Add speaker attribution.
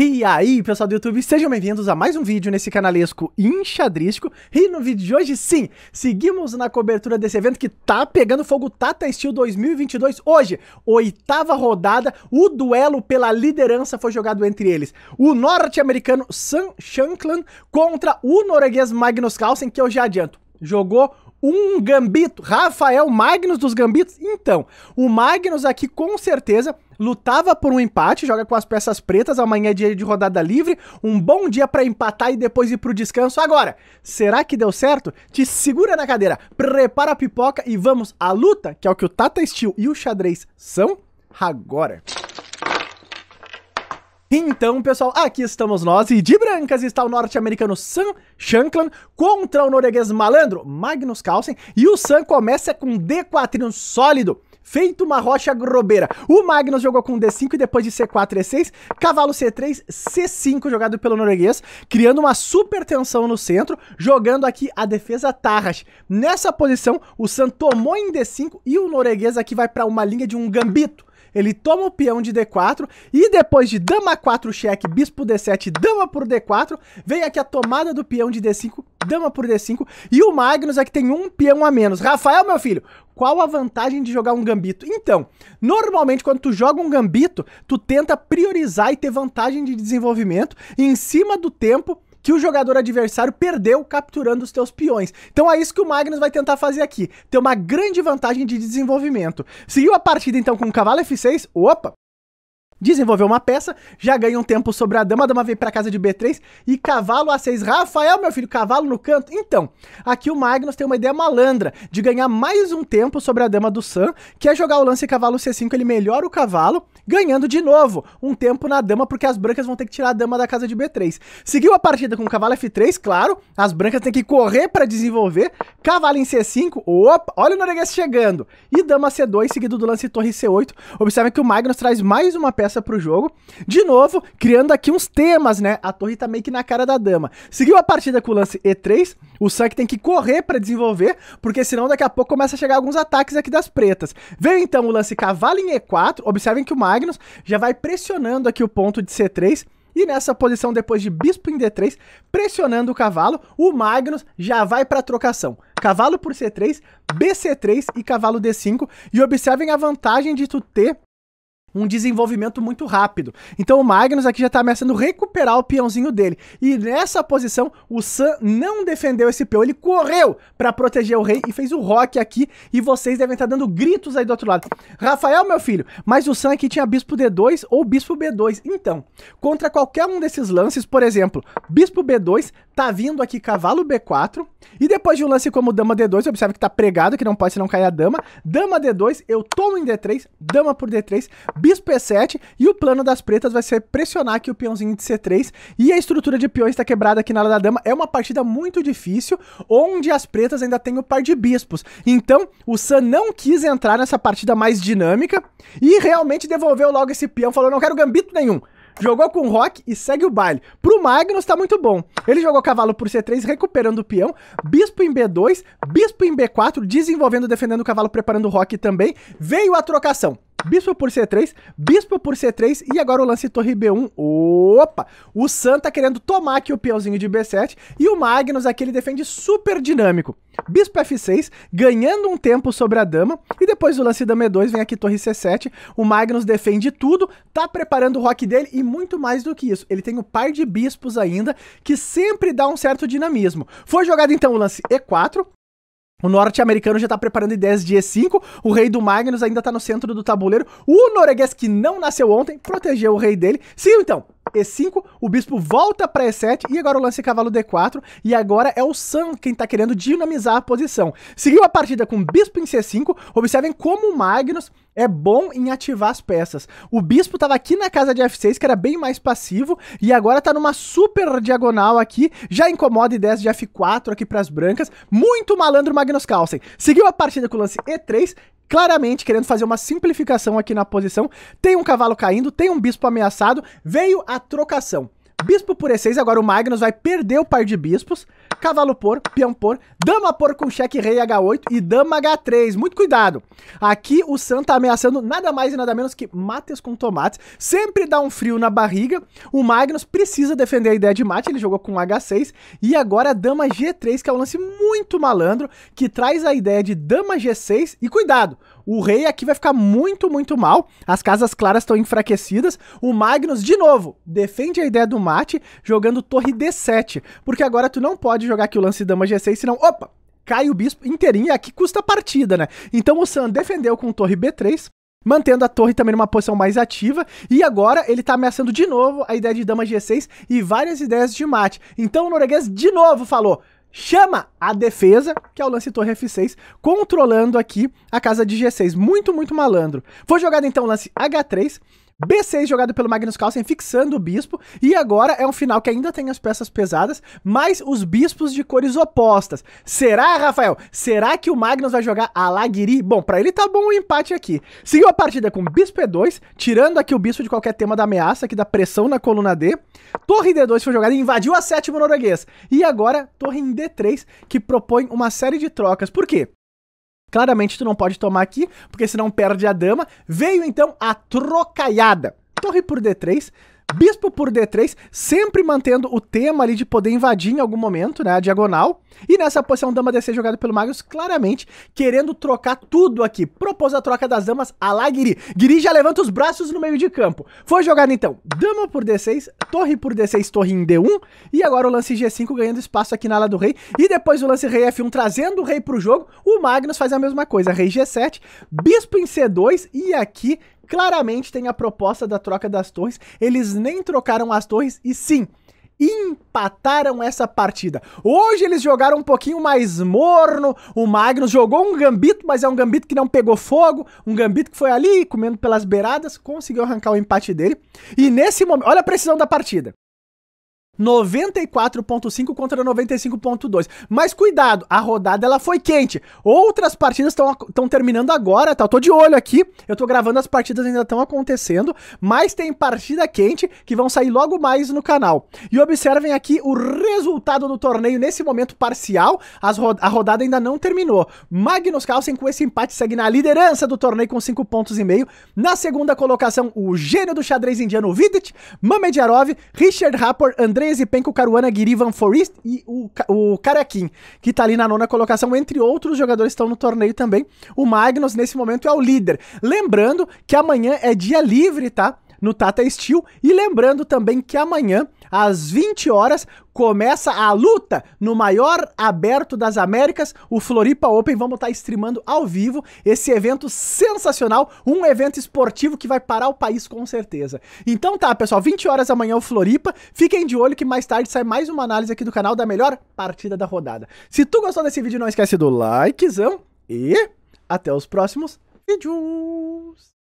Speaker 1: E aí, pessoal do YouTube, sejam bem-vindos a mais um vídeo nesse canalesco enxadrístico. E no vídeo de hoje, sim, seguimos na cobertura desse evento que tá pegando fogo tá Tata Steel 2022. Hoje, oitava rodada, o duelo pela liderança foi jogado entre eles. O norte-americano Sam Shankland contra o norueguês Magnus Carlsen, que eu já adianto, jogou um gambito. Rafael Magnus dos gambitos? Então, o Magnus aqui com certeza lutava por um empate, joga com as peças pretas, amanhã é dia de rodada livre, um bom dia para empatar e depois ir pro descanso. Agora, será que deu certo? Te segura na cadeira, prepara a pipoca e vamos à luta, que é o que o Tata Steel e o xadrez são agora. Então, pessoal, aqui estamos nós e de brancas está o norte-americano Sam Shankland contra o norueguês malandro Magnus Carlsen e o Sam começa com D4 sólido feito uma rocha grobeira. O Magnus jogou com D5 e depois de C4 E6, cavalo C3, C5 jogado pelo norueguês, criando uma super tensão no centro, jogando aqui a defesa Tarras. Nessa posição, o San tomou em D5 e o norueguês aqui vai para uma linha de um gambito. Ele toma o peão de D4 e depois de dama 4 cheque, bispo D7, dama por D4, vem aqui a tomada do peão de D5 dama por D5. E o Magnus é que tem um peão a menos. Rafael, meu filho, qual a vantagem de jogar um gambito? Então, normalmente quando tu joga um gambito, tu tenta priorizar e ter vantagem de desenvolvimento em cima do tempo que o jogador adversário perdeu capturando os teus peões. Então é isso que o Magnus vai tentar fazer aqui, ter uma grande vantagem de desenvolvimento. Seguiu a partida então com o cavalo F6, opa, desenvolveu uma peça, já ganhou um tempo sobre a dama, a dama veio pra casa de B3 e cavalo A6. Rafael, meu filho, cavalo no canto? Então, aqui o Magnus tem uma ideia malandra de ganhar mais um tempo sobre a dama do Sam, que é jogar o lance cavalo C5, ele melhora o cavalo, ganhando de novo um tempo na dama, porque as brancas vão ter que tirar a dama da casa de B3. Seguiu a partida com o cavalo F3, claro, as brancas têm que correr para desenvolver, cavalo em C5, opa, olha o norueguês chegando, e dama C2, seguido do lance torre C8. Observe que o Magnus traz mais uma peça peça pro jogo. De novo, criando aqui uns temas, né? A torre tá meio que na cara da dama. Seguiu a partida com o lance E3, o Sank tem que correr para desenvolver, porque senão daqui a pouco começa a chegar alguns ataques aqui das pretas. Veio então o lance cavalo em E4, observem que o Magnus já vai pressionando aqui o ponto de C3, e nessa posição, depois de bispo em D3, pressionando o cavalo, o Magnus já vai para trocação. Cavalo por C3, BC3 e cavalo D5. E observem a vantagem de tu ter um desenvolvimento muito rápido. Então o Magnus aqui já está ameaçando recuperar o peãozinho dele. E nessa posição, o Sam não defendeu esse peão, ele correu para proteger o rei e fez o rock aqui, e vocês devem estar tá dando gritos aí do outro lado. Rafael, meu filho, mas o Sam aqui tinha bispo D2 ou bispo B2. Então, contra qualquer um desses lances, por exemplo, bispo B2, tá vindo aqui cavalo B4. E depois de um lance como dama D2, observa que tá pregado, que não pode senão cair a dama. Dama D2, eu tomo em D3, dama por D3, bispo E7. E o plano das pretas vai ser pressionar aqui o peãozinho de C3. E a estrutura de peões tá quebrada aqui na ala da dama. É uma partida muito difícil, onde as pretas ainda tem o par de bispos. Então, o San não quis entrar nessa partida mais dinâmica. E realmente devolveu logo esse peão, falou, não quero gambito nenhum jogou com rock e segue o baile. Pro Magnus tá muito bom. Ele jogou cavalo por C3, recuperando o peão, bispo em B2, bispo em B4, desenvolvendo, defendendo o cavalo, preparando o rock também. Veio a trocação. Bispo por C3, Bispo por C3 e agora o lance torre B1. Opa! O Sam tá querendo tomar aqui o peãozinho de B7 e o Magnus aqui ele defende super dinâmico. Bispo F6, ganhando um tempo sobre a dama e depois o lance dama E2 vem aqui torre C7. O Magnus defende tudo, tá preparando o rock dele e muito mais do que isso. Ele tem um par de bispos ainda que sempre dá um certo dinamismo. Foi jogado então o lance E4, o norte-americano já tá preparando ideias de E5, o rei do Magnus ainda tá no centro do tabuleiro. O norueguês que não nasceu ontem protegeu o rei dele. Sim, então, E5, o bispo volta para E7 e agora o lance cavalo D4 e agora é o Sam quem tá querendo dinamizar a posição. Seguiu a partida com bispo em C5, observem como o Magnus é bom em ativar as peças. O bispo estava aqui na casa de F6, que era bem mais passivo, e agora está numa super diagonal aqui, já incomoda ideias de F4 aqui para as brancas. Muito malandro Magnus Carlsen. Seguiu a partida com o lance E3, claramente querendo fazer uma simplificação aqui na posição. Tem um cavalo caindo, tem um bispo ameaçado, veio a trocação. Bispo por E6, agora o Magnus vai perder o par de bispos. Cavalo por, peão por, dama por com cheque rei H8 e dama H3. Muito cuidado. Aqui o Sam tá ameaçando nada mais e nada menos que mates com tomates. Sempre dá um frio na barriga. O Magnus precisa defender a ideia de mate, ele jogou com H6. E agora a dama G3, que é um lance muito malandro, que traz a ideia de dama G6. E cuidado, o rei aqui vai ficar muito, muito mal. As casas claras estão enfraquecidas. O Magnus, de novo, defende a ideia do mate jogando torre D7. Porque agora tu não pode jogar aqui o lance dama G6, senão... Opa! Cai o bispo inteirinho e aqui custa a partida, né? Então o San defendeu com torre B3 mantendo a torre também numa posição mais ativa, e agora ele tá ameaçando de novo a ideia de dama G6 e várias ideias de mate. Então o norueguês de novo falou: chama a defesa, que é o lance torre F6, controlando aqui a casa de G6. Muito, muito malandro. Foi jogado então o lance H3, B6 jogado pelo Magnus Carlsen, fixando o bispo. E agora é um final que ainda tem as peças pesadas, mas os bispos de cores opostas. Será, Rafael? Será que o Magnus vai jogar Alagiri? Bom, para ele tá bom o empate aqui. Seguiu a partida com bispo E2, tirando aqui o bispo de qualquer tema da ameaça, que da pressão na coluna D. Torre D2 foi jogada e invadiu a sétima norueguês. E agora, torre em D3, que propõe uma série de trocas. Por quê? Claramente tu não pode tomar aqui, porque senão perde a dama. Veio então a trocaiada. Torre por D3, Bispo por D3, sempre mantendo o tema ali de poder invadir em algum momento, né? A diagonal. E nessa posição, dama D6 jogada pelo Magnus, claramente querendo trocar tudo aqui. Propôs a troca das damas a lá Guiri. Guiri já levanta os braços no meio de campo. Foi jogada então dama por D6, torre por D6, torre em D1. E agora o lance G5 ganhando espaço aqui na ala do rei. E depois o lance rei F1 trazendo o rei pro jogo. O Magnus faz a mesma coisa. Rei G7, bispo em C2 e aqui claramente tem a proposta da troca das torres. Eles nem trocaram as torres e sim, empataram essa partida. Hoje eles jogaram um pouquinho mais morno. O Magnus jogou um gambito, mas é um gambito que não pegou fogo. Um gambito que foi ali comendo pelas beiradas, conseguiu arrancar o empate dele. E nesse momento, olha a precisão da partida. 94.5 contra 95.2. Mas cuidado, a rodada ela foi quente. Outras partidas estão terminando agora, tá? Eu tô de olho aqui. Eu tô gravando as partidas ainda estão acontecendo, mas tem partida quente que vão sair logo mais no canal. E observem aqui o resultado do torneio nesse momento parcial. Ro a rodada ainda não terminou. Magnus Carlsen com esse empate segue na liderança do torneio com 5 pontos e meio. Na segunda colocação, o gênio do xadrez indiano Vidic, Mamedjarov, Richard Rapport, André 13, Penco, Caruana, Guiri, Van Forest e o, o Carequim, que tá ali na nona colocação, entre outros jogadores estão no torneio também. O Magnus, nesse momento, é o líder. Lembrando que amanhã é dia livre, tá? no Tata Steel. E lembrando também que amanhã, às 20 horas, começa a luta no maior aberto das Américas, o Floripa Open. Vamos estar tá streamando ao vivo esse evento sensacional, um evento esportivo que vai parar o país com certeza. Então tá, pessoal, 20 horas amanhã o Floripa. Fiquem de olho que mais tarde sai mais uma análise aqui do canal da melhor partida da rodada. Se tu gostou desse vídeo, não esquece do likezão e até os próximos vídeos.